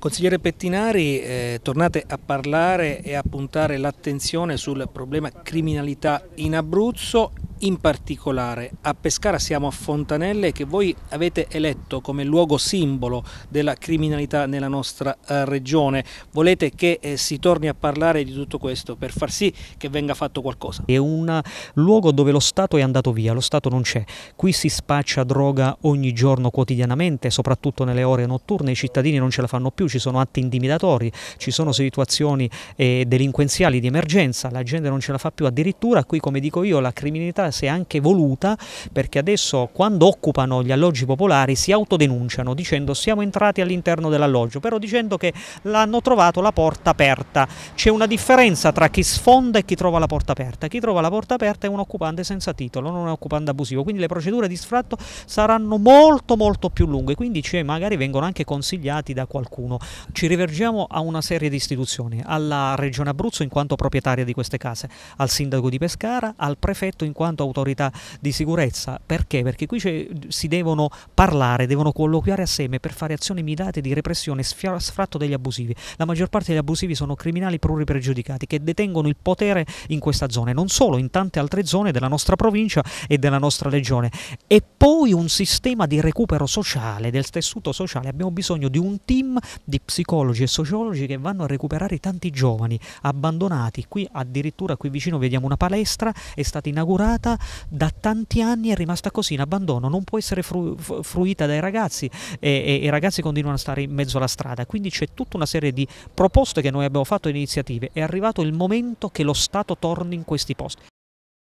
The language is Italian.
Consigliere Pettinari, eh, tornate a parlare e a puntare l'attenzione sul problema criminalità in Abruzzo in particolare a Pescara siamo a Fontanelle che voi avete eletto come luogo simbolo della criminalità nella nostra eh, regione. Volete che eh, si torni a parlare di tutto questo per far sì che venga fatto qualcosa? È un eh, luogo dove lo Stato è andato via, lo Stato non c'è. Qui si spaccia droga ogni giorno quotidianamente, soprattutto nelle ore notturne, i cittadini non ce la fanno più, ci sono atti intimidatori, ci sono situazioni eh, delinquenziali di emergenza, la gente non ce la fa più, addirittura qui come dico io la criminalità politica, se anche voluta, perché adesso quando occupano gli alloggi popolari si autodenunciano dicendo siamo entrati all'interno dell'alloggio, però dicendo che l'hanno trovato la porta aperta. C'è una differenza tra chi sfonda e chi trova la porta aperta. Chi trova la porta aperta è un occupante senza titolo, non un occupante abusivo, quindi le procedure di sfratto saranno molto molto più lunghe, quindi cioè, magari vengono anche consigliati da qualcuno. Ci rivergiamo a una serie di istituzioni, alla Regione Abruzzo in quanto proprietaria di queste case, al sindaco di Pescara, al prefetto in quanto appunto autorità di sicurezza. Perché? Perché qui si devono parlare, devono colloquiare assieme per fare azioni mirate di repressione, e sfratto degli abusivi. La maggior parte degli abusivi sono criminali pluripregiudicati che detengono il potere in questa zona e non solo, in tante altre zone della nostra provincia e della nostra regione. E poi un sistema di recupero sociale, del tessuto sociale. Abbiamo bisogno di un team di psicologi e sociologi che vanno a recuperare tanti giovani abbandonati. Qui addirittura qui vicino vediamo una palestra, è stata inaugurata stata da tanti anni, è rimasta così in abbandono, non può essere fru- fruita dai ragazzi e, e, i ragazzi continuano a stare in mezzo alla strada. Quindi c'è tutta una serie di proposte che noi abbiamo fatto, iniziative. È arrivato il momento che lo Stato torni in questi posti.